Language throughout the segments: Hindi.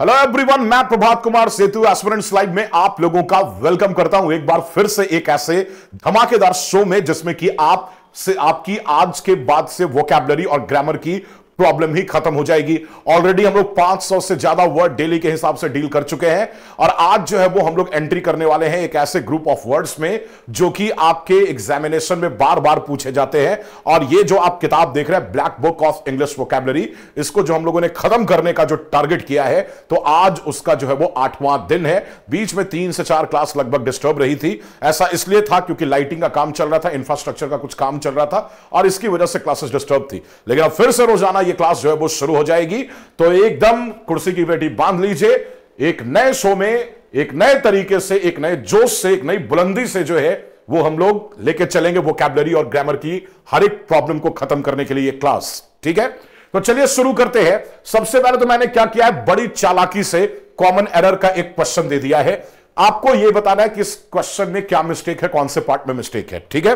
हेलो एवरीवन मैं प्रभात कुमार सेतु एस्पिरेंट्स लाइव में आप लोगों का वेलकम करता हूं एक बार फिर से एक ऐसे धमाकेदार शो में जिसमें कि आप से आपकी आज के बाद से वोकैबलरी और ग्रामर की प्रॉब्लम ही खत्म हो जाएगी ऑलरेडी हम लोग 500 से ज्यादा वर्ड डेली के हिसाब से डील कर चुके हैं और आज जो है वो हम लोग एंट्री करने वाले हैं एक ऐसे ग्रुप ऑफ वर्ड्स में जो कि आपके एग्जामिनेशन में बार बार पूछे जाते हैं और ये जो आप किताब देख रहे हैं black book of English vocabulary इसको जो हम लोगों ने खत्म करने का जो टारगेट किया है तो आज उसका जो है वो आठवां दिन है बीच में तीन से चार क्लास लगभग डिस्टर्ब रही थी ऐसा इसलिए था क्योंकि लाइटिंग का काम चल रहा था इंफ्रास्ट्रक्चर का कुछ काम चल रहा था और इसकी वजह से क्लासेस डिस्टर्ब थी लेकिन अब फिर से रोजाना ये ये क्लास जो है वो शुरू हो जाएगी तो एकदम कुर्सी की बेटी बांध लीजिए एक नए शो में एक नए तरीके से एक नए जोश से एक नई बुलंदी से जो है वो हम लोग लेके चलेंगे कैबलरी और ग्रामर की हर एक प्रॉब्लम को खत्म करने के लिए ये क्लास ठीक है तो चलिए शुरू करते हैं सबसे पहले तो मैंने क्या किया है बड़ी चालाकी से कॉमन एरर का एक क्वेश्चन दे दिया है आपको यह बताना है कि इस क्वेश्चन में क्या मिस्टेक है कौन से पार्ट में मिस्टेक है ठीक है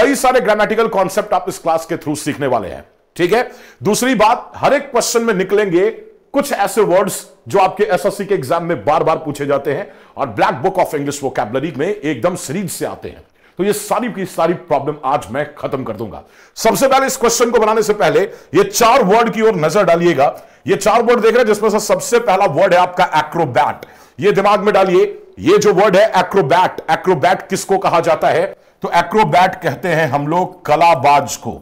कई सारे ग्रामेटिकल कॉन्सेप्ट आप इस क्लास के थ्रू सीखने वाले हैं ठीक है दूसरी बात हर एक क्वेश्चन में निकलेंगे कुछ ऐसे वर्ड्स जो आपके एसएससी के एग्जाम में बार बार पूछे जाते हैं और ब्लैक बुक ऑफ इंग्लिश वो में एकदम सीरीज से आते हैं तो ये सारी की सारी प्रॉब्लम आज मैं खत्म कर दूंगा सबसे पहले इस क्वेश्चन को बनाने से पहले ये चार वर्ड की ओर नजर डालिएगा ये चार वर्ड देख रहे हैं जिसमें से सबसे पहला वर्ड है आपका एक्रोबैट ये दिमाग में डालिए ये जो वर्ड है एक्रोबैट एक्रोबैट किसको कहा जाता है तो एक्रोबैट कहते हैं हम लोग कलाबाज को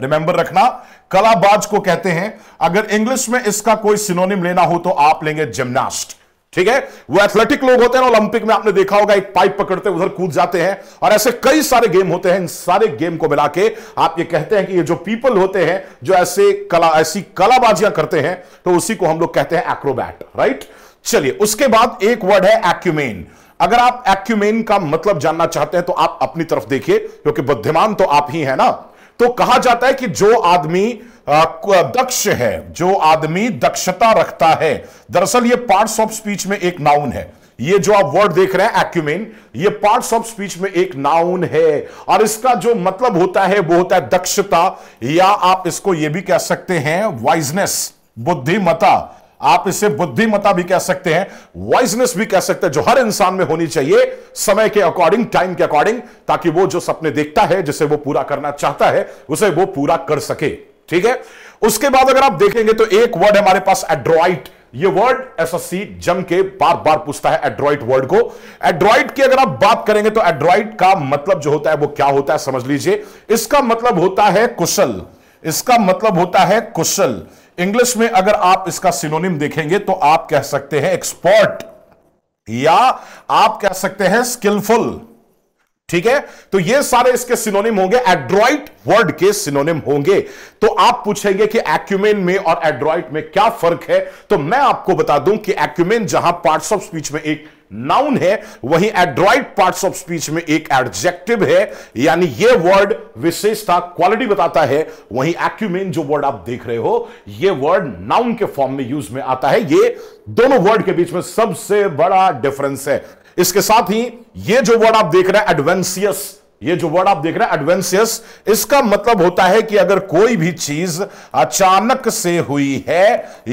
रिमेंबर रखना कलाबाज को कहते हैं अगर इंग्लिश में इसका कोई सिनोनिम लेना हो तो आप लेंगे जिमनास्ट ठीक है वो एथलेटिक लोग होते हैं ओलंपिक में आपने देखा होगा एक पाइप पकड़ते उधर कूद जाते हैं और ऐसे कई सारे गेम होते हैं इन सारे गेम को मिला के आप ये कहते हैं कि ये जो पीपल होते हैं जो ऐसे कला ऐसी कलाबाजियां करते हैं तो उसी को हम लोग कहते हैं एक्रोबैट राइट चलिए उसके बाद एक वर्ड है एक्यूमेन अगर आप एक्यूमेन का मतलब जानना चाहते हैं तो आप अपनी तरफ देखिए क्योंकि बुद्धिमान तो आप ही है ना तो कहा जाता है कि जो आदमी दक्ष है जो आदमी दक्षता रखता है दरअसल ये पार्ट्स ऑफ स्पीच में एक नाउन है ये जो आप वर्ड देख रहे हैं एक्यूमेन ये पार्ट्स ऑफ स्पीच में एक नाउन है और इसका जो मतलब होता है वो होता है दक्षता या आप इसको ये भी कह सकते हैं वाइजनेस बुद्धिमता आप इसे बुद्धिमता भी कह सकते हैं वाइजनेस भी कह सकते हैं जो हर इंसान में होनी चाहिए समय के अकॉर्डिंग टाइम के अकॉर्डिंग ताकि वो जो सपने देखता है जिसे वो पूरा करना चाहता है उसे वो पूरा कर सके ठीक है उसके बाद अगर आप देखेंगे तो एक वर्ड हमारे पास एड्रॉइट ये वर्ड एसएससी जम के बार बार पूछता है एड्रॉइट वर्ड को एड्रॉइट की अगर आप बात करेंगे तो एड्रॉइट का मतलब जो होता है वो क्या होता है समझ लीजिए इसका मतलब होता है कुशल इसका मतलब होता है कुशल इंग्लिश में अगर आप इसका सिनोनिम देखेंगे तो आप कह सकते हैं एक्सपर्ट या आप कह सकते हैं स्किलफुल ठीक है तो ये सारे इसके सिनोनिम होंगे एड्रॉइट वर्ड के सिनोनिम होंगे तो आप पूछेंगे कि एक्यूमेन में और एड्रॉइट में क्या फर्क है तो मैं आपको बता दूं कि एक्यूमेन जहां पार्ट्स ऑफ स्पीच में एक नाउन है वहीं एड्रॉइड पार्ट्स ऑफ स्पीच में एक एडजेक्टिव है यानी यह वर्ड विशेषता क्वालिटी बताता है वहीं एक्यूमेन जो वर्ड आप देख रहे हो यह वर्ड नाउन के फॉर्म में यूज में आता है ये दोनों वर्ड के बीच में सबसे बड़ा डिफरेंस है इसके साथ ही ये जो वर्ड आप देख रहे हैं एडवेंसियस ये जो वर्ड आप देख रहे हैं एडवेंसियस इसका मतलब होता है कि अगर कोई भी चीज अचानक से हुई है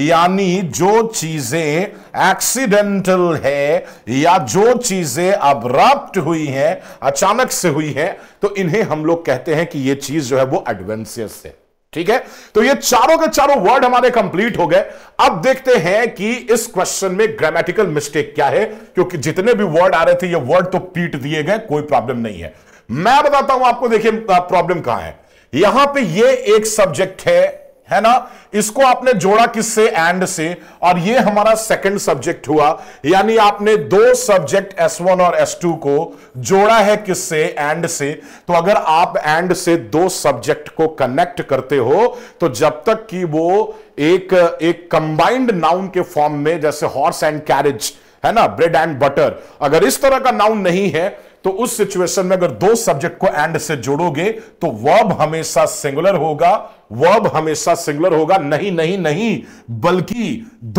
यानी जो चीजें एक्सीडेंटल है या जो चीजें अब्रप्ट हुई हैं अचानक से हुई हैं तो इन्हें हम लोग कहते हैं कि ये चीज जो है वो एडवेंसियस है ठीक है तो ये चारों के चारों वर्ड हमारे कंप्लीट हो गए अब देखते हैं कि इस क्वेश्चन में ग्रामेटिकल मिस्टेक क्या है क्योंकि जितने भी वर्ड आ रहे थे ये वर्ड तो पीट दिए गए कोई प्रॉब्लम नहीं है मैं बताता हूं आपको देखिए प्रॉब्लम कहां है यहां पे ये एक सब्जेक्ट है है ना इसको आपने जोड़ा किससे एंड से और ये हमारा सेकंड सब्जेक्ट हुआ यानी आपने दो सब्जेक्ट एस वन और एस टू को जोड़ा है किससे एंड से तो अगर आप एंड से दो सब्जेक्ट को कनेक्ट करते हो तो जब तक कि वो एक एक कंबाइंड नाउन के फॉर्म में जैसे हॉर्स एंड कैरेज है ना ब्रेड एंड बटर अगर इस तरह का नाउन नहीं है तो उस सिचुएशन में अगर दो सब्जेक्ट को एंड से जोड़ोगे तो वर्ब हमेशा सिंगुलर होगा वर्ब हमेशा सिंगुलर होगा नहीं नहीं नहीं बल्कि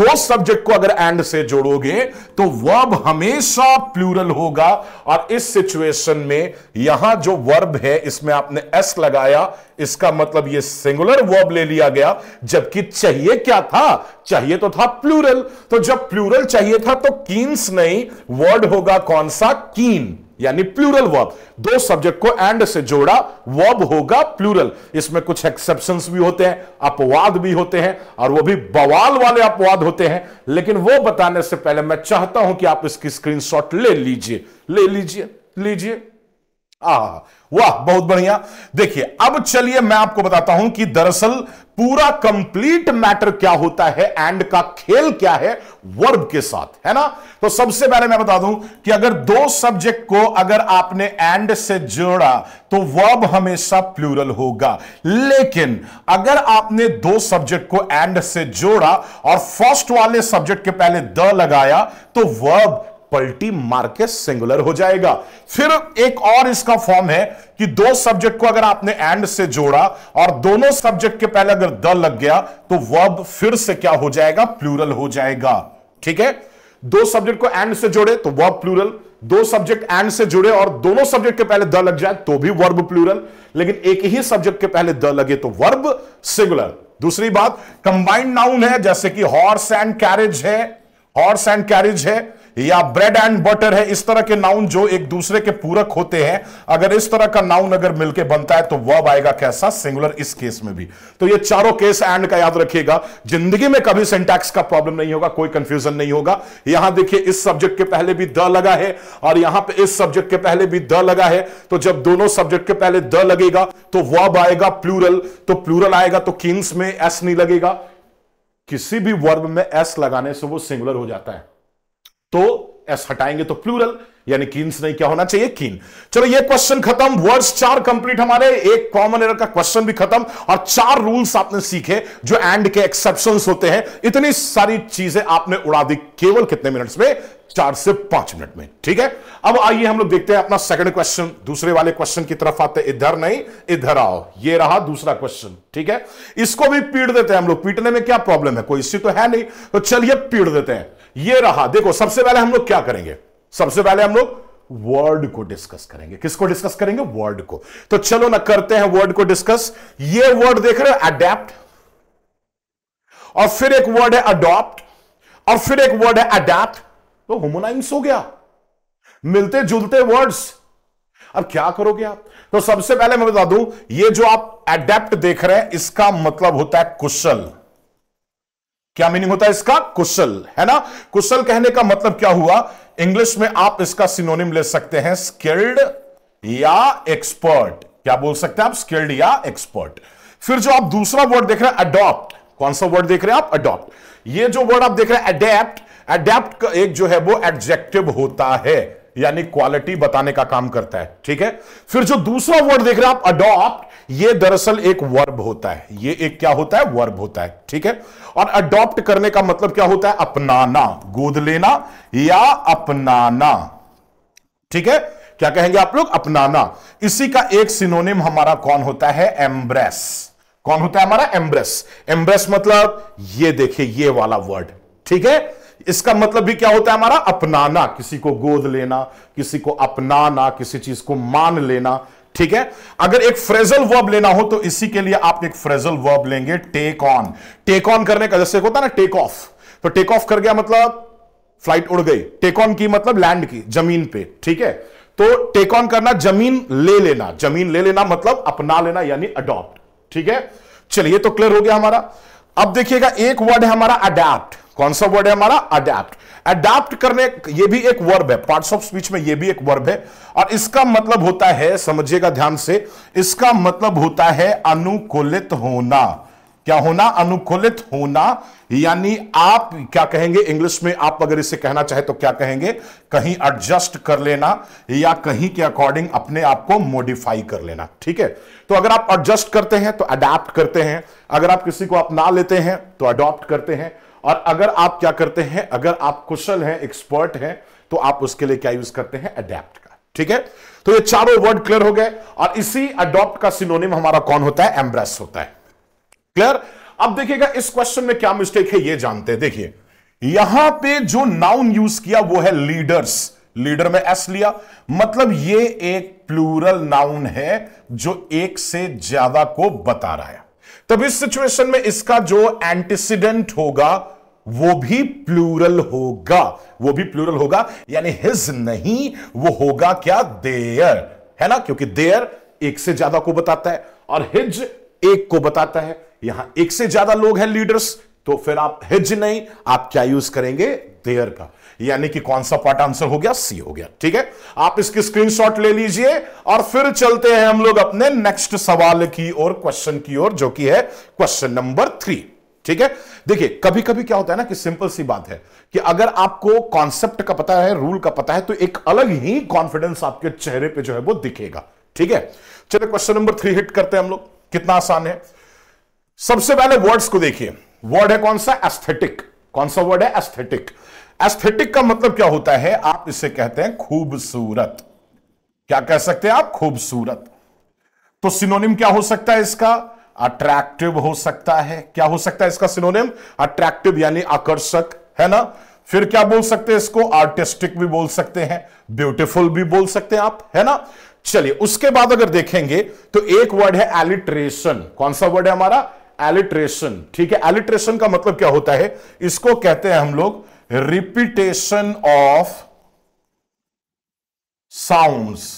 दो सब्जेक्ट को अगर एंड से जोड़ोगे तो वर्ब हमेशा प्लूरल होगा और इस सिचुएशन में यहां जो वर्ब है इसमें आपने एस लगाया इसका मतलब ये सिंगुलर वर्ब ले लिया गया जबकि चाहिए क्या था चाहिए तो था प्लूरल तो जब प्लूरल चाहिए था तो कीन्स नहीं वर्ड होगा कौन सा कीन यानी प्लूरल वर्ब दो सब्जेक्ट को एंड से जोड़ा वर्ब होगा प्लूरल इसमें कुछ एक्सेप्शन भी होते हैं अपवाद भी होते हैं और वो भी बवाल वाले अपवाद होते हैं लेकिन वो बताने से पहले मैं चाहता हूं कि आप इसकी स्क्रीनशॉट ले लीजिए ले लीजिए लीजिए आ वाह बहुत बढ़िया देखिए अब चलिए मैं आपको बताता हूं कि दरअसल पूरा कंप्लीट मैटर क्या होता है एंड का खेल क्या है वर्ब के साथ है ना तो सबसे पहले मैं बता दूं कि अगर दो सब्जेक्ट को अगर आपने एंड से जोड़ा तो वर्ब हमेशा प्लूरल होगा लेकिन अगर आपने दो सब्जेक्ट को एंड से जोड़ा और फर्स्ट वाले सब्जेक्ट के पहले द लगाया तो वर्ब पल्टी मार सिंगुलर हो जाएगा फिर एक और इसका फॉर्म है कि दो सब्जेक्ट को अगर आपने एंड से जोड़ा और दोनों सब्जेक्ट के पहले अगर द लग गया तो वर्ब फिर से क्या हो जाएगा प्लूरल हो जाएगा ठीक है दो सब्जेक्ट को एंड से जोड़े तो वर्ब प्लूरल दो सब्जेक्ट एंड से जुड़े और दोनों सब्जेक्ट के पहले द लग जाए तो भी वर्ब प्लूरल लेकिन एक ही सब्जेक्ट के पहले द लगे तो वर्ब सिंगुलर दूसरी बात कंबाइंड नाउन है जैसे कि हॉर्स एंड कैरेज है हॉर्स एंड कैरेज है या ब्रेड एंड बटर है इस तरह के नाउन जो एक दूसरे के पूरक होते हैं अगर इस तरह का नाउन अगर मिलके बनता है तो वर्ब आएगा कैसा सिंगुलर इस केस में भी तो ये चारों केस एंड का याद रखिएगा जिंदगी में कभी सिंटैक्स का प्रॉब्लम नहीं होगा कोई कंफ्यूजन नहीं होगा यहां देखिए इस सब्जेक्ट के पहले भी द लगा है और यहां पर इस सब्जेक्ट के पहले भी द लगा है तो जब दोनों सब्जेक्ट के पहले द लगेगा तो वर्ब आएगा प्लूरल तो प्लूरल आएगा तो किंग्स में एस नहीं लगेगा किसी भी वर्ब में एस लगाने से वो सिंगुलर हो जाता है तो एस हटाएंगे तो प्लूरल यानी किन्स नहीं क्या होना चाहिए किन चलो ये क्वेश्चन खत्म वर्ड्स चार कंप्लीट हमारे एक कॉमन एरर का क्वेश्चन भी खत्म और चार रूल्स आपने सीखे जो एंड के एक्सेप्शन होते हैं इतनी सारी चीजें आपने उड़ा दी केवल कितने मिनट्स में चार से पांच मिनट में ठीक है अब आइए हम लोग देखते हैं अपना सेकंड क्वेश्चन दूसरे वाले क्वेश्चन की तरफ आते इधर नहीं इधर आओ ये रहा दूसरा क्वेश्चन ठीक है इसको भी पीट देते हैं हम लोग पीटने में क्या प्रॉब्लम है कोई इश्यू तो है नहीं तो चलिए पीट देते हैं ये रहा देखो सबसे पहले हम लोग क्या करेंगे सबसे पहले हम लोग वर्ड को डिस्कस करेंगे किसको डिस्कस करेंगे वर्ड को तो चलो ना करते हैं वर्ड को डिस्कस ये वर्ड देख रहे हो अडेप्ट और फिर एक वर्ड है अडॉप्ट और फिर एक वर्ड है अडेप्ट तो होमोनाइम्स हो गया मिलते जुलते वर्ड्स अब क्या करोगे आप तो सबसे पहले मैं बता दूं ये जो आप एडेप्ट देख रहे हैं इसका मतलब होता है कुशल क्या मीनिंग होता है इसका कुशल है ना कुशल कहने का मतलब क्या हुआ इंग्लिश में आप इसका सिनोनिम ले सकते हैं स्किल्ड या एक्सपर्ट क्या बोल सकते हैं आप स्किल्ड या एक्सपर्ट फिर जो आप दूसरा वर्ड देख रहे हैं अडॉप्ट कौन सा वर्ड देख रहे हैं आप अडॉप्ट ये जो वर्ड आप देख रहे हैं अडेप्ट अडेप्ट एक जो है वो एडजेक्टिव होता है यानी क्वालिटी बताने का काम करता है ठीक है फिर जो दूसरा वर्ड देख रहे हैं आप अडॉप्ट ये दरअसल एक वर्ब होता है ये एक क्या होता है वर्ब होता है ठीक है और अडॉप्ट करने का मतलब क्या होता है अपनाना गोद लेना या अपनाना ठीक है क्या कहेंगे आप लोग अपनाना इसी का एक सिनोनिम हमारा कौन होता है एम्ब्रेस कौन होता है हमारा एम्ब्रेस एम्ब्रेस मतलब ये देखिए ये वाला वर्ड ठीक है इसका मतलब भी क्या होता है हमारा अपनाना किसी को गोद लेना किसी को अपनाना किसी चीज को मान लेना ठीक है अगर एक फ्रेजल वर्ब लेना हो तो इसी के लिए आप एक फ्रेजल वर्ब लेंगे टेक ऑन टेक ऑन करने का जैसे होता है ना टेक ऑफ तो टेक ऑफ कर गया मतलब फ्लाइट उड़ गई टेक ऑन की मतलब लैंड की जमीन पे ठीक है तो टेक ऑन करना जमीन ले लेना जमीन ले लेना मतलब अपना लेना यानी अडॉप्ट ठीक है चलिए तो क्लियर हो गया हमारा अब देखिएगा एक वर्ड है हमारा अडेप्ट कौन सा वर्ड है हमारा अडेप्ट अडेप्ट करने ये भी एक वर्ब है पार्ट्स ऑफ स्पीच में ये भी एक वर्ब है और इसका मतलब होता है समझिएगा ध्यान से इसका मतलब होता है अनुकूलित होना क्या होना अनुकूलित होना यानी आप क्या कहेंगे इंग्लिश में आप अगर इसे कहना चाहे तो क्या कहेंगे कहीं एडजस्ट कर लेना या कहीं के अकॉर्डिंग अपने आप को मॉडिफाई कर लेना ठीक है तो अगर आप एडजस्ट करते हैं तो अडेप्ट करते हैं अगर आप किसी को अपना लेते हैं तो अडॉप्ट करते हैं और अगर आप क्या करते हैं अगर आप कुशल हैं एक्सपर्ट हैं तो आप उसके लिए क्या यूज करते हैं अडेप्ट का ठीक है तो ये चारों वर्ड क्लियर हो गए और इसी अडॉप्ट का सिनोनिम हमारा कौन होता है एम्ब्रेस होता है क्लियर अब देखिएगा इस क्वेश्चन में क्या मिस्टेक है ये जानते हैं देखिए यहां पे जो नाउन यूज किया वो है लीडर्स लीडर में एस लिया मतलब ये एक प्लूरल नाउन है जो एक से ज्यादा को बता रहा है तब इस सिचुएशन में इसका जो एंटीसीडेंट होगा वो भी प्लूरल होगा वो भी प्लूरल होगा यानी हिज नहीं वो होगा क्या देयर है ना क्योंकि देयर एक से ज्यादा को बताता है और हिज एक को बताता है यहां एक से ज्यादा लोग हैं लीडर्स तो फिर आप हिज नहीं आप क्या यूज करेंगे देयर का यानी कि कौन सा पार्ट आंसर हो गया सी हो गया ठीक है आप इसकी स्क्रीनशॉट ले लीजिए और फिर चलते हैं हम लोग अपने नेक्स्ट सवाल की ओर क्वेश्चन की ओर जो कि है क्वेश्चन नंबर थ्री ठीक है देखिए कभी कभी क्या होता है ना कि सिंपल सी बात है कि अगर आपको कॉन्सेप्ट का पता है रूल का पता है तो एक अलग ही कॉन्फिडेंस आपके चेहरे पे जो है वो दिखेगा ठीक है चलिए क्वेश्चन नंबर थ्री हिट करते हैं हम लोग कितना आसान है सबसे पहले वर्ड्स को देखिए वर्ड है कौन सा एस्थेटिक कौन सा वर्ड है एस्थेटिक एस्थेटिक का मतलब क्या होता है आप इसे कहते हैं खूबसूरत क्या कह सकते हैं आप खूबसूरत तो सिनोनिम क्या हो सकता है इसका अट्रैक्टिव हो सकता है क्या हो सकता है इसका सिनोनिम अट्रैक्टिव यानी आकर्षक है ना फिर क्या बोल सकते हैं इसको आर्टिस्टिक भी बोल सकते हैं ब्यूटीफुल भी बोल सकते हैं आप है ना चलिए उसके बाद अगर देखेंगे तो एक वर्ड है एलिट्रेशन कौन सा वर्ड है हमारा एलिट्रेशन ठीक है एलिट्रेशन का मतलब क्या होता है इसको कहते हैं हम लोग रिपीटेशन ऑफ साउंड्स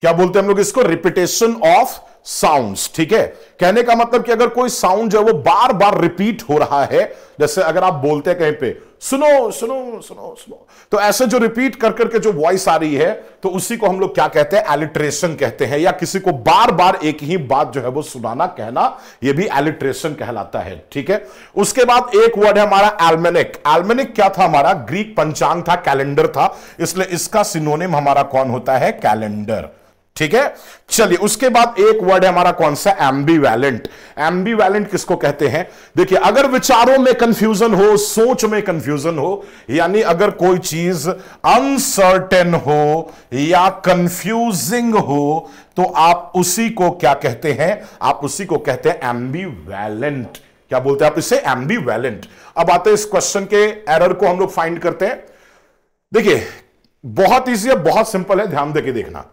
क्या बोलते हैं हम लोग इसको रिपीटेशन ऑफ साउंड्स ठीक है कहने का मतलब कि अगर कोई साउंड जो है वो बार बार रिपीट हो रहा है जैसे अगर आप बोलते हैं कहीं पे सुनो सुनो सुनो सुनो तो ऐसे जो रिपीट कर करके जो वॉइस आ रही है तो उसी को हम लोग क्या कहते हैं एलिट्रेशन कहते हैं या किसी को बार बार एक ही बात जो है वो सुनाना कहना ये भी एलिट्रेशन कहलाता है ठीक है उसके बाद एक वर्ड है हमारा एलमेनिक एलमेनिक क्या था हमारा ग्रीक पंचांग था कैलेंडर था इसलिए इसका सिनोनिम हमारा कौन होता है कैलेंडर ठीक है चलिए उसके बाद एक वर्ड है हमारा कौन सा वैलेंट एम्बी वैलेंट किसको कहते हैं देखिए अगर विचारों में कंफ्यूजन हो सोच में कंफ्यूजन हो यानी अगर कोई चीज अनसर्टेन हो या कंफ्यूजिंग हो तो आप उसी को क्या कहते हैं आप उसी को कहते हैं वैलेंट क्या बोलते हैं आप इसे वैलेंट अब आते हैं इस क्वेश्चन के एरर को हम लोग फाइंड करते हैं देखिए बहुत इजी है बहुत सिंपल है ध्यान देके देखना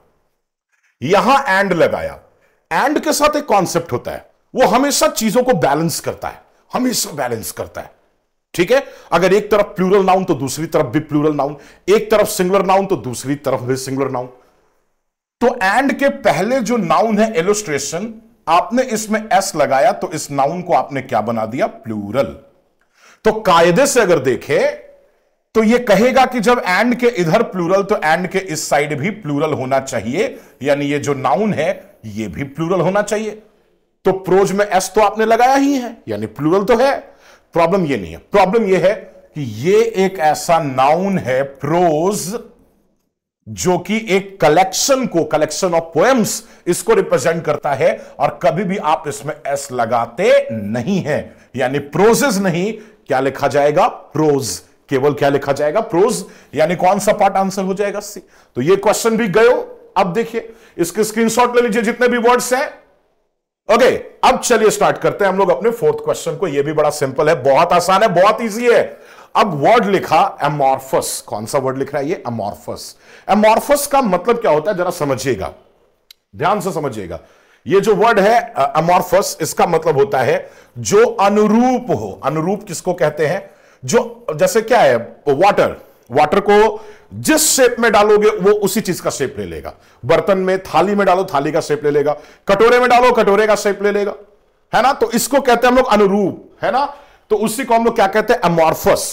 यहां एंड लगाया एंड के साथ एक कॉन्सेप्ट होता है वो हमेशा चीजों को बैलेंस करता है हमेशा बैलेंस करता है ठीक है अगर एक तरफ प्लूरल नाउन तो दूसरी तरफ भी प्लूरल नाउन एक तरफ सिंगुलर नाउन तो दूसरी तरफ भी सिंगुलर नाउन तो एंड के पहले जो नाउन है एलोस्ट्रेशन आपने इसमें एस लगाया तो इस नाउन को आपने क्या बना दिया प्लूरल तो कायदे से अगर देखें तो ये कहेगा कि जब एंड के इधर प्लूरल तो एंड के इस साइड भी प्लूरल होना चाहिए यानी ये जो नाउन है ये भी प्लूरल होना चाहिए तो प्रोज में एस तो आपने लगाया ही है यानी प्लूरल तो है प्रॉब्लम ये नहीं है प्रॉब्लम ये है कि ये एक ऐसा नाउन है प्रोज जो कि एक कलेक्शन को कलेक्शन ऑफ पोएम्स इसको रिप्रेजेंट करता है और कभी भी आप इसमें एस लगाते नहीं है यानी प्रोजेज नहीं क्या लिखा जाएगा प्रोज केवल क्या लिखा जाएगा प्रोज यानी कौन सा पार्ट आंसर हो जाएगा सी तो ये क्वेश्चन भी गयो अब देखिए इसके स्क्रीनशॉट ले लीजिए जितने भी वर्ड्स हैं ओके अब चलिए स्टार्ट करते हैं हम लोग अपने फोर्थ क्वेश्चन को यह भी बड़ा सिंपल है बहुत आसान है बहुत इजी है अब वर्ड लिखा एमॉर्फस कौन सा वर्ड लिख रहा है ये अमॉर्फस एमॉर्फस का मतलब क्या होता है जरा समझिएगा ध्यान से समझिएगा ये जो वर्ड है अमॉर्फस इसका मतलब होता है जो अनुरूप हो अनुरूप किसको कहते हैं जो जैसे क्या है वाटर वाटर को जिस शेप में डालोगे वो उसी चीज का शेप ले लेगा बर्तन में थाली में डालो थाली का शेप ले लेगा कटोरे में डालो कटोरे का शेप ले लेगा है ना तो इसको कहते हैं हम लोग अनुरूप है ना तो उसी को हम लोग क्या कहते हैं अमॉर्फस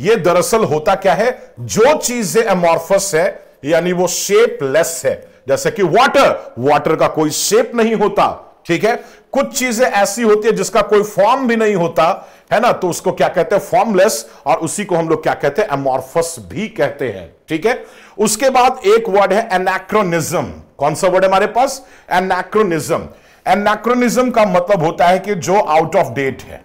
ये दरअसल होता क्या है जो चीज अमॉर्फस है यानी वो शेपलेस है जैसे कि वाटर वाटर का कोई शेप नहीं होता ठीक है कुछ चीजें ऐसी होती है जिसका कोई फॉर्म भी नहीं होता है ना तो उसको क्या कहते हैं फॉर्मलेस और उसी को हम लोग क्या कहते हैं एमोर्फस भी कहते हैं ठीक है उसके बाद एक वर्ड है एनाक्रोनिज्म कौन सा वर्ड है हमारे पास एनाक्रोनिज्म एनाक्रोनिज्म का मतलब होता है कि जो आउट ऑफ डेट है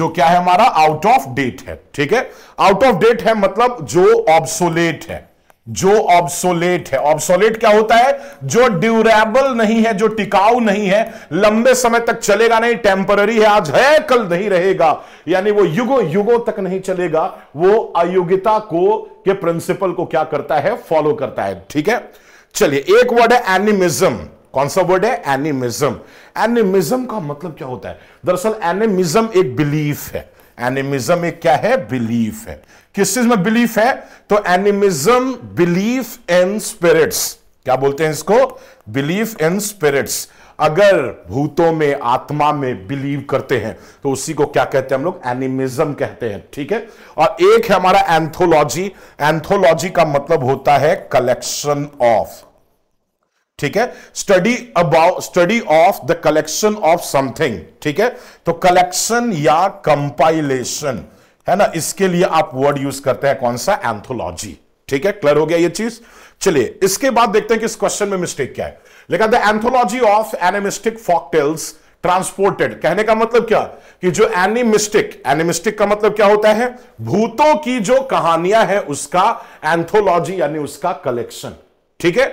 जो क्या है हमारा आउट ऑफ डेट है ठीक है आउट ऑफ डेट है मतलब जो ऑब्सोलेट है जो ऑब्सोलेट है ऑब्सोलेट क्या होता है जो ड्यूरेबल नहीं है जो टिकाऊ नहीं है लंबे समय तक चलेगा नहीं टेम्पररी है आज है कल नहीं रहेगा यानी वो युगो युगों तक नहीं चलेगा वो अयोग्यता को के प्रिंसिपल को क्या करता है फॉलो करता है ठीक है चलिए एक वर्ड है एनिमिज्म कौन सा वर्ड है एनिमिज्म एनिमिज्म का मतलब क्या होता है दरअसल एनिमिज्म एक बिलीफ है एनिमिज्म एक क्या है बिलीफ है किस चीज में बिलीफ है तो एनिमिज्म बिलीफ इन स्पिरिट्स क्या बोलते हैं इसको बिलीफ इन स्पिरिट्स अगर भूतों में आत्मा में बिलीव करते हैं तो उसी को क्या कहते हैं हम लोग एनिमिज्म कहते हैं ठीक है और एक है हमारा एंथोलॉजी एंथोलॉजी का मतलब होता है कलेक्शन ऑफ ठीक है study about study of the collection of something ठीक है तो कलेक्शन या कंपाइलेशन है ना इसके लिए आप वर्ड यूज करते हैं कौन सा एंथोलॉजी ठीक है क्लियर हो गया ये चीज चलिए इसके बाद देखते हैं कि इस क्वेश्चन में मिस्टेक क्या है लेकिन the anthology of animistic folktales transported कहने का मतलब क्या कि जो एनिमिस्टिक एनिमिस्टिक का मतलब क्या होता है भूतों की जो कहानियां हैं उसका एंथोलॉजी यानी उसका कलेक्शन ठीक है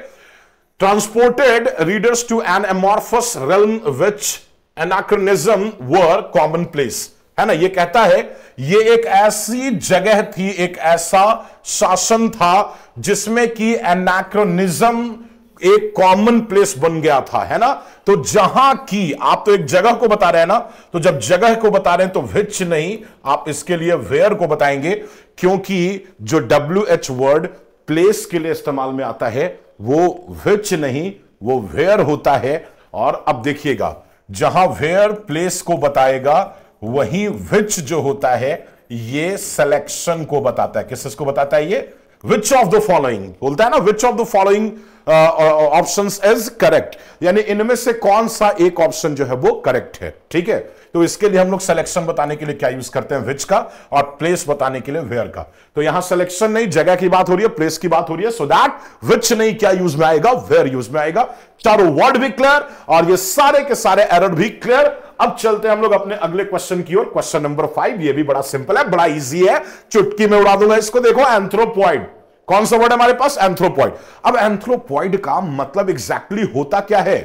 transported readers to an amorphous realm which anachronism were commonplace. है ना ये कहता है ये एक ऐसी जगह थी एक ऐसा शासन था जिसमें कि एनाक्रोनिज्म एक कॉमन प्लेस बन गया था है ना तो जहां की आप तो एक जगह को बता रहे हैं ना तो जब जगह को बता रहे हैं तो विच नहीं आप इसके लिए वेयर को बताएंगे क्योंकि जो डब्ल्यू एच वर्ड प्लेस के लिए इस्तेमाल में आता है वो विच नहीं वो वेयर होता है और अब देखिएगा जहां वेयर प्लेस को बताएगा वहीं विच जो होता है ये सिलेक्शन को बताता है किस को बताता है ये विच ऑफ द फॉलोइंग बोलता है ना which of the following options is correct यानी इनमें से कौन सा एक ऑप्शन जो है वो करेक्ट है ठीक है तो इसके लिए हम लोग सिलेक्शन बताने के लिए क्या यूज करते हैं विच का और प्लेस बताने के लिए वेयर का तो यहां सिलेक्शन नहीं जगह की बात हो रही है प्लेस की बात हो रही है सो दैट विच नहीं क्या यूज में आएगा वेयर यूज में आएगा चारो वर्ड भी क्लियर और ये सारे के सारे एरर भी क्लियर अब चलते हैं हम लोग अपने अगले क्वेश्चन की ओर क्वेश्चन नंबर फाइव ये भी बड़ा सिंपल है बड़ा इजी है चुटकी में उड़ा दूंगा इसको देखो एंथ्रोपॉइड कौन सा वर्ड हमारे पास एंथ्रोपॉइड अब एंथ्रोपॉइड का मतलब एग्जैक्टली exactly होता क्या है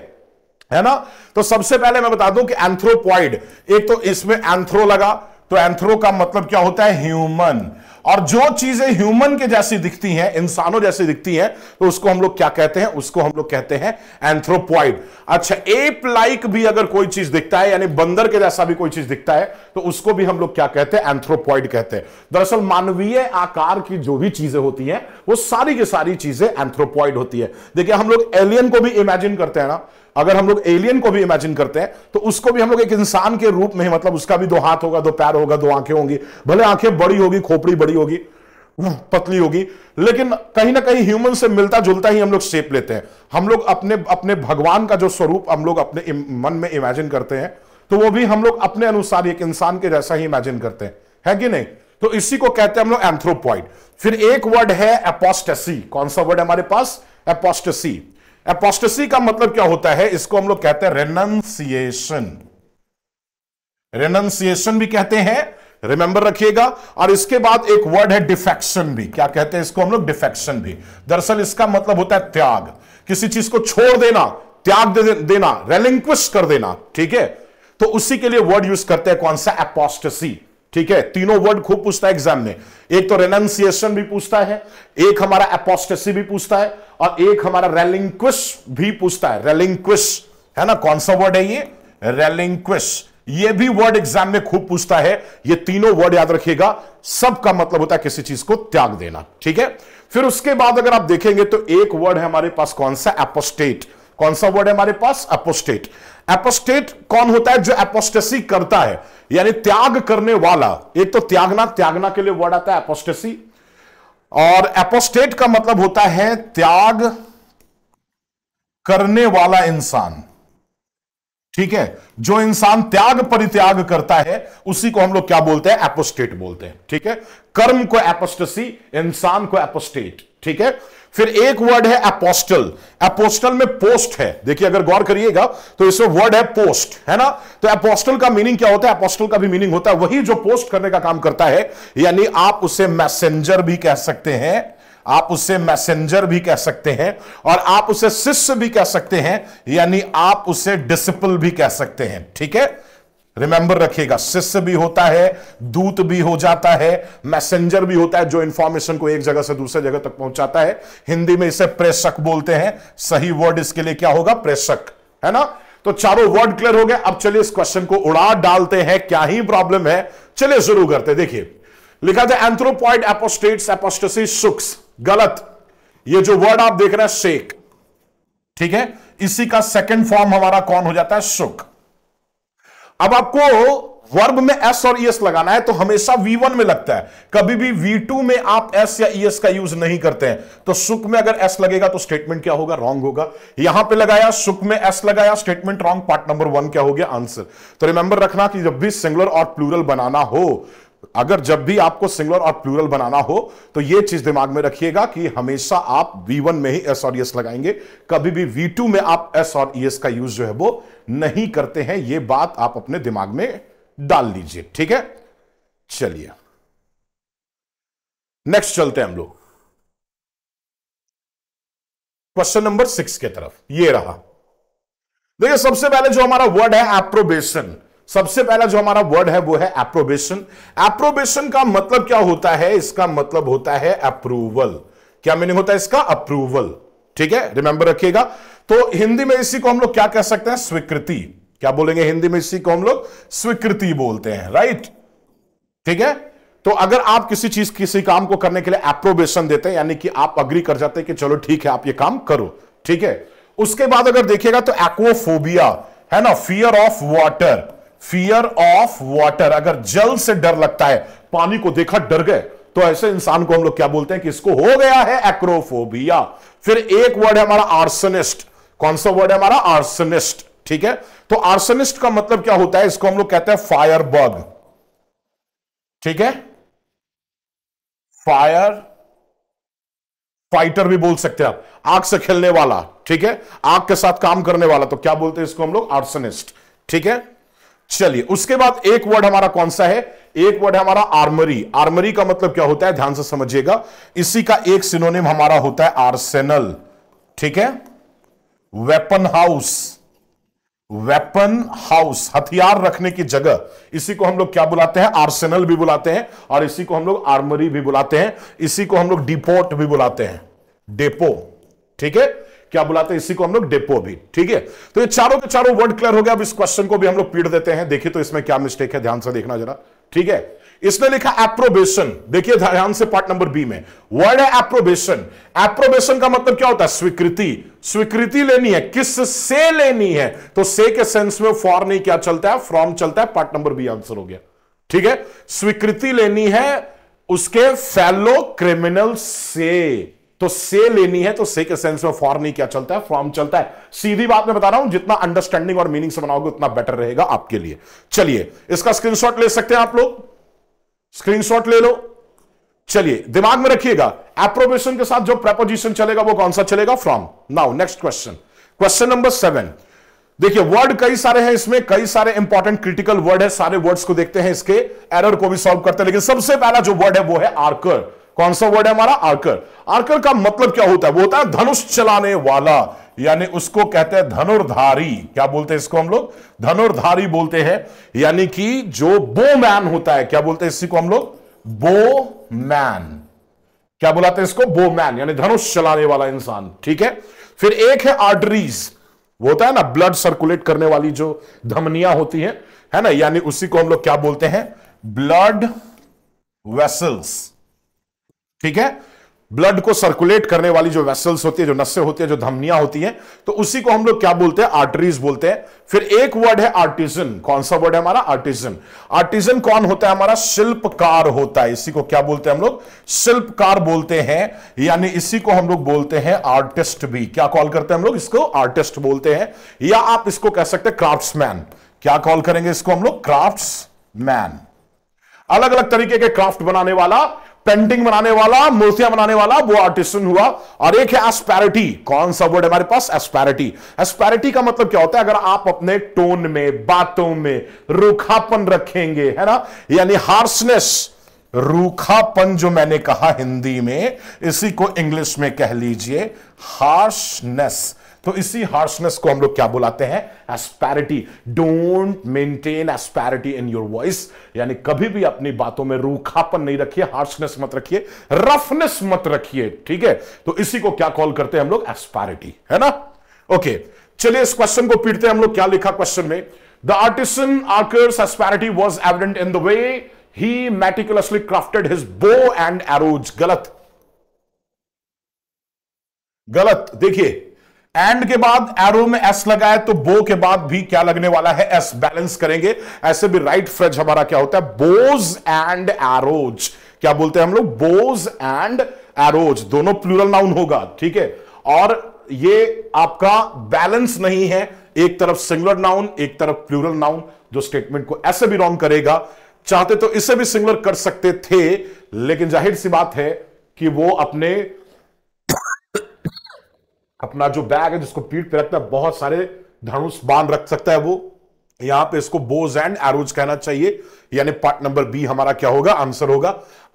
है ना तो सबसे पहले मैं बता दूं कि एंथ्रोपॉइड एक तो इसमें एंथ्रो लगा तो एंथ्रो का मतलब क्या होता है ह्यूमन और जो चीजें ह्यूमन के जैसी दिखती हैं इंसानों जैसी दिखती हैं तो उसको हम लोग क्या कहते हैं उसको हम लोग कहते हैं एंथ्रोपॉइड अच्छा एप लाइक भी अगर कोई चीज दिखता है यानी बंदर के जैसा भी कोई चीज दिखता है तो उसको भी हम लोग क्या कहते हैं एंथ्रोपॉइड कहते हैं दरअसल मानवीय आकार की जो भी चीजें होती हैं वो सारी की सारी चीजें एंथ्रोपॉइड होती है देखिए हम लोग एलियन को भी इमेजिन करते हैं ना अगर हम लोग एलियन को भी इमेजिन करते हैं तो उसको भी हम लोग एक इंसान के रूप में मतलब उसका भी दो हाथ होगा दो पैर होगा दो आंखें होंगी भले आंखें बड़ी होगी खोपड़ी बड़ी होगी पतली होगी लेकिन कहीं ना कहीं ह्यूमन से मिलता जुलता ही हम लोग शेप लेते हैं हम लोग अपने अपने भगवान का जो स्वरूप हम लोग अपने मन में इमेजिन करते हैं तो वो भी हम लोग अपने अनुसार एक इंसान के जैसा ही इमेजिन करते हैं है कि नहीं तो इसी को कहते हैं हम लोग एंथ्रोपॉइड फिर एक वर्ड है एपोस्टेसी कौन सा वर्ड है हमारे पास एपोस्टेसी एपोस्टेसी का मतलब क्या होता है इसको हम लोग कहते हैं रेनंसिएशन रेनंसिएशन भी कहते हैं रिमेंबर रखिएगा और इसके बाद एक वर्ड है डिफेक्शन भी क्या कहते हैं इसको हम लोग डिफेक्शन भी दरअसल इसका मतलब होता है त्याग किसी चीज को छोड़ देना त्याग दे देना रेलिंक्विश कर देना ठीक है तो उसी के लिए वर्ड यूज करते हैं कौन सा एपोस्टेसी ठीक है तीनों वर्ड खूब पूछता है एग्जाम में एक तो रेनाउंसिएशन भी पूछता है एक हमारा एपोस्टेसी भी पूछता है और एक हमारा रेलिंक्विस भी पूछता है रेलिंक्विस है ना कौन सा वर्ड है ये रेलिंक्विस ये भी वर्ड एग्जाम में खूब पूछता है ये तीनों वर्ड याद रखिएगा सबका मतलब होता है किसी चीज को त्याग देना ठीक है फिर उसके बाद अगर आप देखेंगे तो एक वर्ड है हमारे पास कौन सा एपोस्टेट कौन सा वर्ड है हमारे पास एपोस्टेट एपोस्टेट कौन होता है जो एपोस्टेसी करता है यानी त्याग करने वाला एक तो त्यागना त्यागना के लिए वर्ड आता है एपोस्टेसी और एपोस्टेट का मतलब होता है त्याग करने वाला इंसान ठीक है जो इंसान त्याग परित्याग करता है उसी को हम लोग क्या बोलते हैं एपोस्टेट बोलते हैं ठीक है कर्म को एपोस्टेसी इंसान को एपोस्टेट ठीक है फिर एक वर्ड है अपोस्टल अपोस्टल में पोस्ट है देखिए अगर गौर करिएगा तो इसमें वर्ड है पोस्ट है ना तो अपोस्टल का मीनिंग क्या होता है अपोस्टल का भी मीनिंग होता है वही जो पोस्ट करने का काम करता है यानी आप उसे मैसेंजर भी कह सकते हैं आप उसे मैसेंजर भी कह सकते हैं और आप उसे शिष्य भी कह सकते हैं यानी आप उसे डिसिपल भी कह सकते हैं ठीक है रिमेंबर रखिएगा शिष्य भी होता है दूत भी हो जाता है मैसेंजर भी होता है जो इंफॉर्मेशन को एक जगह से दूसरे जगह तक पहुंचाता है हिंदी में इसे प्रेषक बोलते हैं सही वर्ड इसके लिए क्या होगा प्रेषक है ना तो चारों वर्ड क्लियर हो गए अब चलिए इस क्वेश्चन को उड़ा डालते हैं क्या ही प्रॉब्लम है चलिए शुरू करते देखिए लिखा था एंथ्रोपॉइड एपोस्टेट एपोस्टेसी सुक्स गलत ये जो वर्ड आप देख रहे हैं शेक ठीक है इसी का सेकंड फॉर्म हमारा कौन हो जाता है सुख अब आपको वर्ब में एस और एस e लगाना है तो हमेशा वी वन में लगता है कभी भी वी टू में आप एस या एस e का यूज नहीं करते हैं तो सुख में अगर एस लगेगा तो स्टेटमेंट क्या होगा रॉन्ग होगा यहां पे लगाया सुख में एस लगाया statement wrong part number one क्या हो गया आंसर तो रिमेंबर रखना कि जब भी सिंगुलर और प्लूरल बनाना हो अगर जब भी आपको सिंगुलर और प्लूरल बनाना हो तो यह चीज दिमाग में रखिएगा कि हमेशा आप V1 में ही एस और एस e लगाएंगे कभी भी V2 में आप एस और एस e का यूज जो है वो नहीं करते हैं यह बात आप अपने दिमाग में डाल लीजिए ठीक है चलिए नेक्स्ट चलते हैं हम लोग क्वेश्चन नंबर सिक्स के तरफ ये रहा देखिए सबसे पहले जो हमारा वर्ड है एप्रोबेशन सबसे पहला जो हमारा वर्ड है वो है एप्रोबेशन एप्रोबेशन का मतलब क्या होता है इसका मतलब होता है अप्रूवल क्या मीनिंग होता है इसका अप्रूवल ठीक है रिमेंबर रखिएगा तो हिंदी में इसी को हम लोग क्या कह सकते हैं स्वीकृति क्या बोलेंगे हिंदी में इसी को हम लोग स्वीकृति बोलते हैं राइट ठीक है तो अगर आप किसी चीज किसी काम को करने के लिए अप्रोबेशन देते हैं यानी कि आप अग्री कर जाते हैं कि चलो ठीक है आप ये काम करो ठीक है उसके बाद अगर देखिएगा तो एक्वोफोबिया है ना fear of water fear of water अगर जल से डर लगता है पानी को देखा डर गए तो ऐसे इंसान को हम लोग क्या बोलते हैं कि इसको हो गया है एक्रोफोबिया फिर एक वर्ड है हमारा आर्सनिस्ट कौन सा वर्ड है हमारा आर्सनिस्ट ठीक है तो आर्सनिस्ट का मतलब क्या होता है इसको हम लोग कहते हैं फायर बग ठीक है फायर फाइटर भी बोल सकते हैं आप आग से खेलने वाला ठीक है आग के साथ काम करने वाला तो क्या बोलते हैं इसको हम लोग आर्सनिस्ट ठीक है चलिए उसके बाद एक वर्ड हमारा कौन सा है एक वर्ड हमारा आर्मरी आर्मरी का मतलब क्या होता है ध्यान से समझिएगा इसी का एक सिनोनिम हमारा होता है आर्सेनल ठीक है वेपन हाउस वेपन हाउस हथियार रखने की जगह इसी को हम लोग क्या बुलाते हैं आर्सेनल भी बुलाते हैं और इसी को हम लोग आर्मरी भी बुलाते हैं इसी को हम लोग डिपोर्ट भी बुलाते हैं डेपो ठीक है क्या बुलाते हैं इसी को हम लोग डेपो भी ठीक है तो ये चारों के चारों वर्ड क्लियर हो गया अब इस क्वेश्चन को भी हम लोग पीट देते हैं देखिए तो इसमें क्या मिस्टेक है ध्यान से देखना जरा ठीक है इसने लिखा एप्रोबेशन देखिए ध्यान से पार्ट नंबर बी में वर्ड है एप्रोबेशन एप्रोबेशन का मतलब क्या होता है स्वीकृति स्वीकृति लेनी है किस से लेनी है तो से के सेंस में फॉर नहीं क्या चलता है फ्रॉम चलता है पार्ट नंबर बी आंसर हो गया ठीक है स्वीकृति लेनी है उसके फेलो क्रिमिनल से तो से लेनी है तो से के सेंस में फॉर नहीं क्या चलता है फॉर्म चलता है सीधी बात मैं बता रहा हूं जितना अंडरस्टैंडिंग और मीनिंग से बनाओगे उतना बेटर रहेगा आपके लिए चलिए इसका स्क्रीनशॉट ले सकते हैं आप लोग स्क्रीनशॉट ले लो चलिए दिमाग में रखिएगा एप्रोबेशन के साथ जो प्रेपोजिशन चलेगा वो कौन सा चलेगा from now next question question number seven देखिए वर्ड कई सारे हैं इसमें कई सारे इंपॉर्टेंट क्रिटिकल वर्ड है सारे वर्ड्स को देखते हैं इसके एरर को भी सॉल्व करते हैं लेकिन सबसे पहला जो वर्ड है वो है आर्कर कौन सा वर्ड है हमारा आर्कर आर्कर का मतलब क्या होता है वो होता है धनुष चलाने वाला यानी उसको कहते हैं धनुर्धारी क्या बोलते हैं इसको हम लोग धनुर्धारी बोलते हैं यानी कि जो बो मैन होता है क्या बोलते हैं इसी को हम लोग बो मैन क्या बुलाते हैं इसको बो मैन यानी धनुष चलाने वाला इंसान ठीक है फिर एक है आर्टरीज वो होता है ना ब्लड सर्कुलेट करने वाली जो धमनियां होती है है ना यानी उसी को हम लोग क्या बोलते हैं ब्लड वेसल्स ठीक है ब्लड को सर्कुलेट करने वाली जो वेसल्स होती है जो नस्से होती है जो धमनियां होती हैं तो उसी को हम लोग क्या बोलते हैं आर्टरीज बोलते हैं फिर एक वर्ड है आर्टिजन कौन सा वर्ड है हमारा आर्टिजन आर्टिजन कौन होता है हमारा शिल्पकार होता है इसी को क्या बोलते हैं हम लोग शिल्पकार बोलते हैं यानी इसी को हम लोग बोलते हैं आर्टिस्ट भी क्या कॉल करते हैं हम लोग इसको आर्टिस्ट बोलते हैं या आप इसको कह सकते हैं क्राफ्ट्समैन क्या कॉल करेंगे इसको हम लोग क्राफ्ट मैन अलग अलग तरीके के क्राफ्ट बनाने वाला पेंटिंग बनाने वाला मूर्तियां बनाने वाला वो आर्टिस्टन हुआ और एक है एस्पैरिटी कौन सा वर्ड हमारे पास एस्पैरिटी एस्पैरिटी का मतलब क्या होता है अगर आप अपने टोन में बातों में रूखापन रखेंगे है ना यानी हार्सनेस रूखापन जो मैंने कहा हिंदी में इसी को इंग्लिश में कह लीजिए हार्शनेस तो इसी हार्शनेस को हम लोग क्या बुलाते हैं asperity don't maintain asperity in your voice यानी कभी भी अपनी बातों में रूखापन नहीं रखिए हार्शनेस मत रखिए रफनेस मत रखिए ठीक है तो इसी को क्या कॉल करते हैं हम लोग एस्पैरिटी है ना ओके चलिए इस क्वेश्चन को पीटते हैं हम लोग क्या लिखा क्वेश्चन में the artisan archer's asperity was evident in the way he meticulously crafted his bow and arrows गलत गलत देखिए एंड के बाद एरो में एस लगा तो बो के बाद भी क्या लगने वाला है एस बैलेंस करेंगे ऐसे भी राइट फ्रेज हमारा क्या होता है बोज एंड एरोज क्या बोलते हैं हम लोग बोज एंड एरोज दोनों प्लूरल नाउन होगा ठीक है और ये आपका बैलेंस नहीं है एक तरफ सिंगुलर नाउन एक तरफ प्लूरल नाउन जो स्टेटमेंट को ऐसे भी रॉन्ग करेगा चाहते तो इसे भी सिंगुलर कर सकते थे लेकिन जाहिर सी बात है कि वो अपने अपना जो बैग है जिसको पीठ पे रखता है बहुत सारे धनुष बांध रख सकता है वो यहां पे इसको बोज एंड एरोज कहना चाहिए यानी पार्ट नंबर बी हमारा क्या होगा आंसर होगा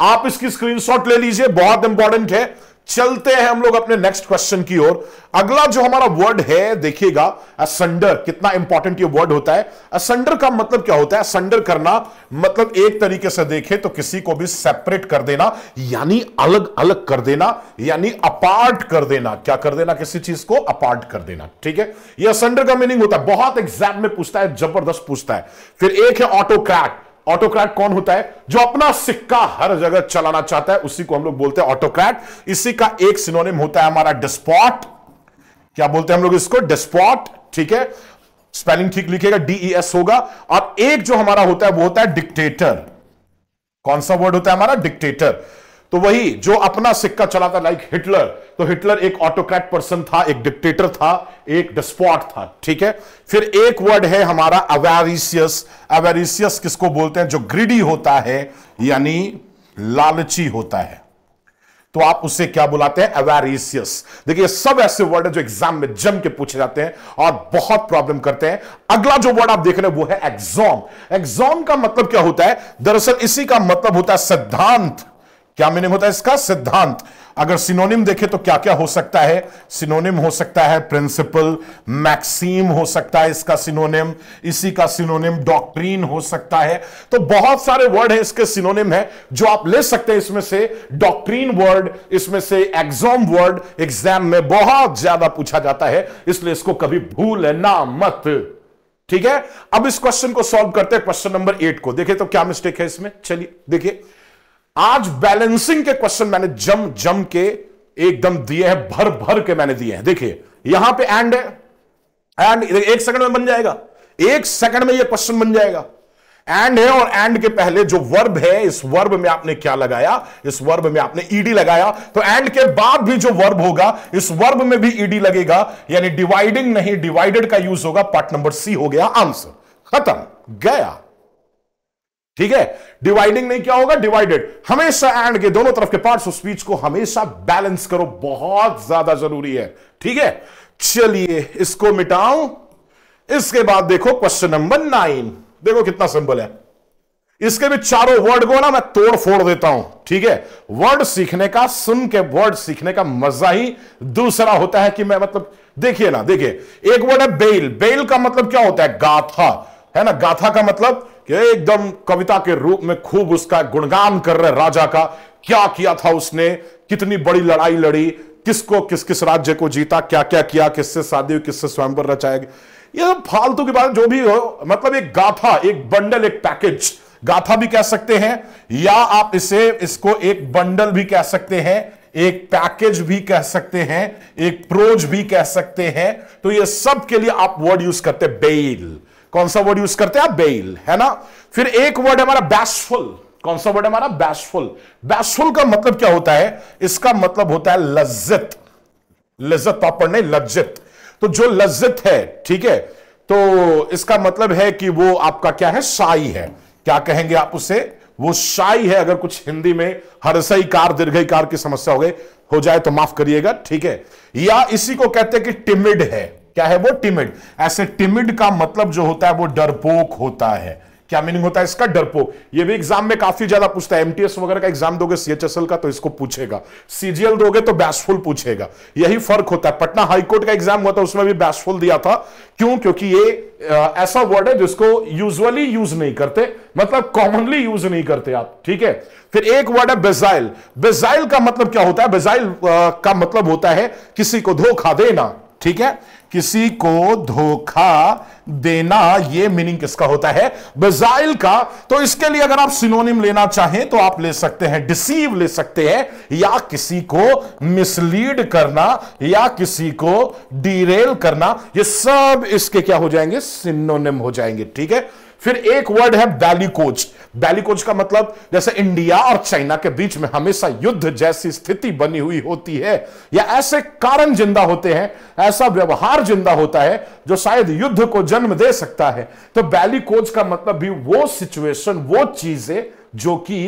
आप इसकी स्क्रीनशॉट ले लीजिए बहुत इंपॉर्टेंट है चलते हैं हम लोग अपने नेक्स्ट क्वेश्चन की ओर अगला जो हमारा वर्ड है देखिएगा असंडर कितना इंपॉर्टेंट ये वर्ड होता है असंडर का मतलब क्या होता है असंडर करना मतलब एक तरीके से देखे तो किसी को भी सेपरेट कर देना यानी अलग अलग कर देना यानी अपार्ट कर देना क्या कर देना किसी चीज को अपार्ट कर देना ठीक है यह असंडर का मीनिंग होता है बहुत एग्जाम में पूछता है जबरदस्त पूछता है फिर एक है ऑटोक्रैट ऑटोक्रैट कौन होता है जो अपना सिक्का हर जगह चलाना चाहता है उसी को हम लोग बोलते हैं ऑटोक्रैट इसी का एक सिनोनिम होता है हमारा डिस्पॉट क्या बोलते हैं हम लोग इसको डिस्पॉट ठीक है स्पेलिंग ठीक लिखेगा डीईएस e होगा और एक जो हमारा होता है वो होता है डिक्टेटर कौन सा वर्ड होता है हमारा डिक्टेटर तो वही जो अपना सिक्का चलाता लाइक हिटलर तो हिटलर एक ऑटोक्रेट पर्सन था एक डिक्टेटर था एक डिस्पॉट था ठीक है फिर एक वर्ड है हमारा अवेरिसियस अवेरिसियस किसको बोलते हैं जो ग्रीडी होता है यानी लालची होता है तो आप उसे क्या बुलाते हैं अवेरिसियस देखिए सब ऐसे वर्ड है जो एग्जाम में जम के पूछे जाते हैं और बहुत प्रॉब्लम करते हैं अगला जो वर्ड आप देख रहे हैं वो है एग्जॉम एग्जॉम का मतलब क्या होता है दरअसल इसी का मतलब होता है सिद्धांत क्या मीनिंग होता है इसका सिद्धांत अगर सिनोनिम देखे तो क्या क्या हो सकता है सिनोनिम हो सकता है प्रिंसिपल मैक्सिम हो सकता है इसका सिनोनिम इसी का सिनोनिम डॉक्ट्रीन हो सकता है तो बहुत सारे वर्ड है इसके सिनोनिम है जो आप ले सकते हैं इसमें से डॉक्ट्रीन वर्ड इसमें से एग्जाम वर्ड एग्जाम में बहुत ज्यादा पूछा जाता है इसलिए इसको कभी भूल ना मत ठीक है अब इस क्वेश्चन को सॉल्व करते हैं क्वेश्चन नंबर एट को देखिए तो क्या मिस्टेक है इसमें चलिए देखिए आज बैलेंसिंग के क्वेश्चन मैंने जम जम के एकदम दिए हैं भर भर के मैंने दिए हैं देखिए यहां पे एंड है एंड एक सेकंड में बन जाएगा एक सेकंड में ये क्वेश्चन बन जाएगा एंड है और एंड के पहले जो वर्ब है इस वर्ब में आपने क्या लगाया इस वर्ब में आपने ईडी लगाया तो एंड के बाद भी जो वर्ब होगा इस वर्ब में भी ईडी लगेगा यानी डिवाइडिंग नहीं डिवाइडेड का यूज होगा पार्ट नंबर सी हो गया आंसर खत्म गया ठीक है डिवाइडिंग नहीं क्या होगा डिवाइडेड हमेशा एंड के दोनों तरफ के पार्ट्स ऑफ स्पीच को हमेशा बैलेंस करो बहुत ज्यादा जरूरी है ठीक है चलिए इसको मिटाओ इसके बाद देखो क्वेश्चन नंबर नाइन देखो कितना सिंपल है इसके भी चारों वर्ड को ना मैं तोड़ फोड़ देता हूं ठीक है वर्ड सीखने का सुन के वर्ड सीखने का मजा ही दूसरा होता है कि मैं मतलब देखिए ना देखिए एक वर्ड है बेल बेल का मतलब क्या होता है गाथा है ना गाथा का मतलब कि एकदम कविता के रूप में खूब उसका गुणगान कर रहे राजा का क्या किया था उसने कितनी बड़ी लड़ाई लड़ी किसको किस किस राज्य को जीता क्या क्या किया किससे शादी हुई किससे स्वयंवर पर गया ये फालतू की बात जो भी हो मतलब एक गाथा एक बंडल एक पैकेज गाथा भी कह सकते हैं या आप इसे इसको एक बंडल भी कह सकते हैं एक पैकेज भी कह सकते हैं एक प्रोज भी कह सकते हैं तो ये सब के लिए आप वर्ड यूज करते बेल कौन सा वर्ड यूज करते हैं बेल है ना फिर एक वर्ड हमारा बैसफुल कौन सा वर्ड हमारा बैसफुल बैसफुल का मतलब क्या होता है इसका मतलब होता है लज्जत लज्जत आप पढ़ने लज्जित तो जो लज्जित है ठीक है तो इसका मतलब है कि वो आपका क्या है शाही है क्या कहेंगे आप उसे वो शाही है अगर कुछ हिंदी में हरसई कार दीर्घई कार की समस्या हो गई हो जाए तो माफ करिएगा ठीक है या इसी को कहते हैं कि टिमिड है क्या है वो टिमिड ऐसे टिमिड का मतलब जो होता है वो डरपोक होता है क्या मीनिंग होता है इसका डरपोक ये भी एग्जाम में काफी ज्यादा पूछता है एमटीएस वगैरह का एग्जाम दोगे सीएचएसएल का तो इसको पूछेगा सीजीएल दोगे तो बैसफुल पूछेगा यही फर्क होता है पटना हाईकोर्ट का एग्जाम हुआ था उसमें भी बैसफुल दिया था क्यों क्योंकि ये ऐसा वर्ड है जिसको यूजली यूज नहीं करते मतलब कॉमनली यूज नहीं करते आप ठीक है फिर एक वर्ड है बेजाइल बेजाइल का मतलब क्या होता है बेजाइल का मतलब होता है किसी को धोखा देना ठीक है किसी को धोखा देना ये मीनिंग किसका होता है बेजाइल का तो इसके लिए अगर आप सिनोनिम लेना चाहें तो आप ले सकते हैं डिसीव ले सकते हैं या किसी को मिसलीड करना या किसी को डीरेल करना ये सब इसके क्या हो जाएंगे सिनोनिम हो जाएंगे ठीक है फिर एक वर्ड है बैली कोच बैली कोच का मतलब जैसे इंडिया और चाइना के बीच में हमेशा युद्ध जैसी स्थिति बनी हुई होती है या ऐसे कारण जिंदा होते हैं ऐसा व्यवहार जिंदा होता है जो शायद युद्ध को जन्म दे सकता है तो बैली कोच का मतलब भी वो सिचुएशन वो चीजें जो कि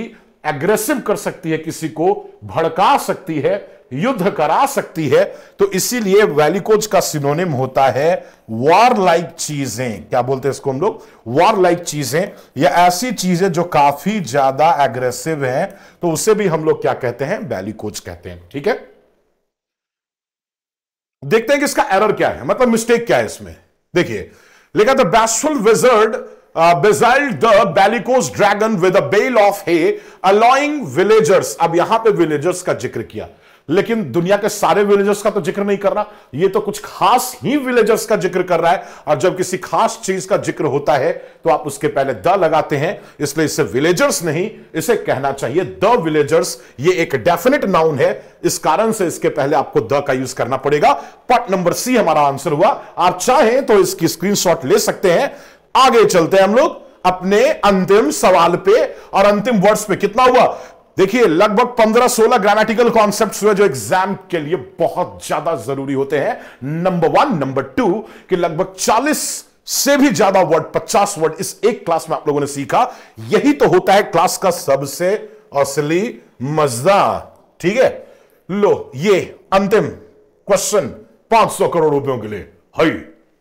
एग्रेसिव कर सकती है किसी को भड़का सकती है युद्ध करा सकती है तो इसीलिए वैलिकोज का सिनोनिम होता है वॉर लाइक चीजें क्या बोलते हैं इसको हम लोग वॉर लाइक चीजें या ऐसी चीजें जो काफी ज्यादा एग्रेसिव हैं तो उसे भी हम लोग क्या कहते हैं वैलिकोज कहते हैं ठीक है देखते हैं कि इसका एरर क्या है मतलब मिस्टेक क्या है इसमें देखिए लेकिन the bashful wizard beguiled the bellicose dragon with a bale of hay allowing villagers अब यहां पे विलेजर्स का जिक्र किया लेकिन दुनिया के सारे विलेजर्स का तो जिक्र नहीं कर रहा ये तो कुछ खास ही विलेजर्स का जिक्र कर रहा है और जब किसी खास चीज का जिक्र होता है तो आप उसके पहले द लगाते हैं इसलिए इसे विलेजर्स नहीं इसे कहना चाहिए द विलेजर्स ये एक डेफिनेट नाउन है इस कारण से इसके पहले आपको द का यूज करना पड़ेगा पट नंबर सी हमारा आंसर हुआ आप चाहें तो इसकी स्क्रीनशॉट ले सकते हैं आगे चलते हैं हम लोग अपने अंतिम सवाल पे और अंतिम वर्ड्स पे कितना हुआ देखिए लगभग पंद्रह सोलह ग्रामेटिकल कॉन्सेप्ट हुए जो एग्जाम के लिए बहुत ज्यादा जरूरी होते हैं नंबर वन नंबर टू कि लगभग चालीस से भी ज्यादा वर्ड पचास वर्ड इस एक क्लास में आप लोगों ने सीखा यही तो होता है क्लास का सबसे असली मजदा ठीक है लो ये अंतिम क्वेश्चन 500 करोड़ रुपयों के लिए हई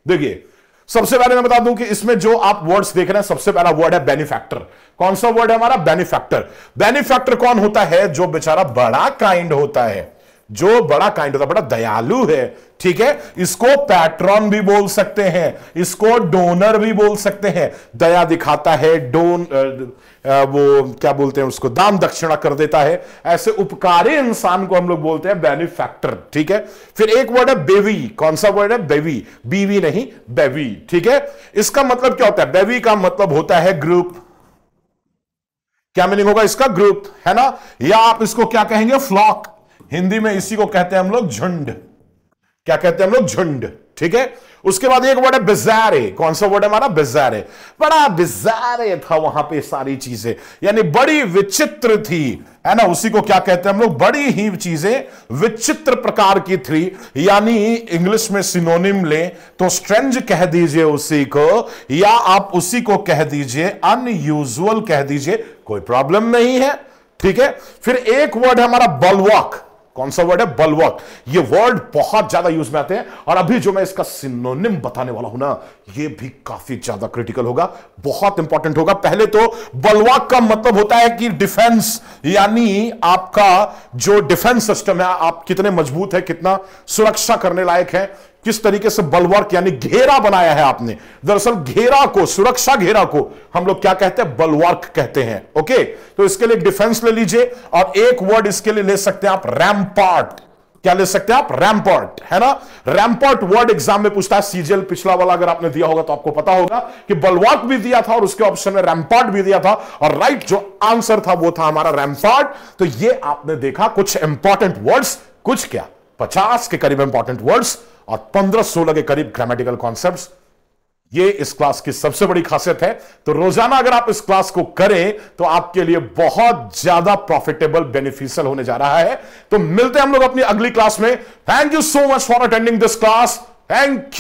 देखिए सबसे पहले मैं बता दूं कि इसमें जो आप वर्ड्स देख रहे हैं सबसे पहला वर्ड है बेनिफैक्टर कौन सा वर्ड है हमारा बेनिफैक्टर बेनिफैक्टर कौन होता है जो बेचारा बड़ा काइंड होता है जो बड़ा काइंड होता बड़ा दयालु है ठीक है इसको पैट्रॉन भी बोल सकते हैं इसको डोनर भी बोल सकते हैं दया दिखाता है डोन वो क्या बोलते हैं उसको दाम दक्षिणा कर देता है ऐसे उपकारी इंसान को हम लोग बोलते हैं बेनिफैक्टर ठीक है फिर एक वर्ड है बेवी कौन सा वर्ड है बेवी बीवी नहीं बेवी ठीक है इसका मतलब क्या होता है बेवी का मतलब होता है ग्रुप क्या मीनिंग होगा इसका ग्रुप है ना या आप इसको क्या कहेंगे फ्लॉक हिंदी में इसी को कहते हैं हम लोग झुंड क्या कहते हैं हम लोग झुंड ठीक है उसके बाद एक वर्ड है बिजारे कौन सा वर्ड है हमारा बिजारे बड़ा बिजारे था वहां पे सारी चीजें यानी बड़ी विचित्र थी है ना उसी को क्या कहते हैं हम लोग बड़ी ही चीजें विचित्र प्रकार की थी यानी इंग्लिश में सिनोनिम ले तो स्ट्रेंज कह दीजिए उसी को या आप उसी को कह दीजिए अनयूजुअल कह दीजिए कोई प्रॉब्लम नहीं है ठीक है फिर एक वर्ड है हमारा बलवाक कौन सा वर्ड है बलवर्क ये वर्ड बहुत ज्यादा यूज में आते हैं और अभी जो मैं इसका सिनोनिम बताने वाला हूं ना ये भी काफी ज्यादा क्रिटिकल होगा बहुत इंपॉर्टेंट होगा पहले तो बलवर्क का मतलब होता है कि डिफेंस यानी आपका जो डिफेंस सिस्टम है आप कितने मजबूत है कितना सुरक्षा करने लायक है किस तरीके से बलवर्क यानी घेरा बनाया है आपने दरअसल घेरा को सुरक्षा घेरा को हम लोग क्या कहते हैं बलवर्क कहते हैं ओके तो इसके लिए डिफेंस ले लीजिए और एक वर्ड इसके लिए ले सकते हैं आप रैमपार्ट क्या ले सकते हैं आप रैमपर्ट है ना रैमपर्ट वर्ड एग्जाम में पूछता है सीजीएल पिछला वाला अगर आपने दिया होगा तो आपको पता होगा कि बलवाक भी दिया था और उसके ऑप्शन में रैमपर्ट भी दिया था और राइट जो आंसर था वो था हमारा रैमपर्ट तो ये आपने देखा कुछ इंपॉर्टेंट वर्ड्स कुछ क्या पचास के करीब इंपॉर्टेंट वर्ड्स और 15-16 के करीब ग्रामेटिकल कॉन्सेप्ट ये इस क्लास की सबसे बड़ी खासियत है तो रोजाना अगर आप इस क्लास को करें तो आपके लिए बहुत ज्यादा प्रॉफिटेबल बेनिफिशियल होने जा रहा है तो मिलते हैं हम लोग अपनी अगली क्लास में thank you so much for attending this class thank you